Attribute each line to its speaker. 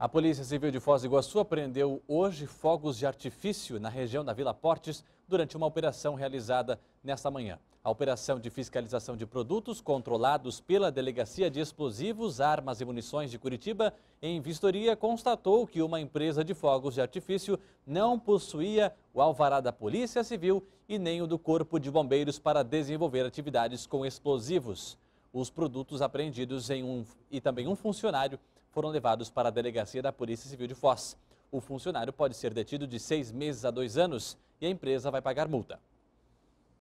Speaker 1: A Polícia Civil de Foz do Iguaçu apreendeu hoje fogos de artifício na região da Vila Portes durante uma operação realizada nesta manhã. A operação de fiscalização de produtos controlados pela Delegacia de Explosivos, Armas e Munições de Curitiba, em vistoria, constatou que uma empresa de fogos de artifício não possuía o alvará da Polícia Civil e nem o do Corpo de Bombeiros para desenvolver atividades com explosivos. Os produtos apreendidos em um, e também um funcionário foram levados para a delegacia da Polícia Civil de Foz. O funcionário pode ser detido de seis meses a dois anos e a empresa vai pagar multa.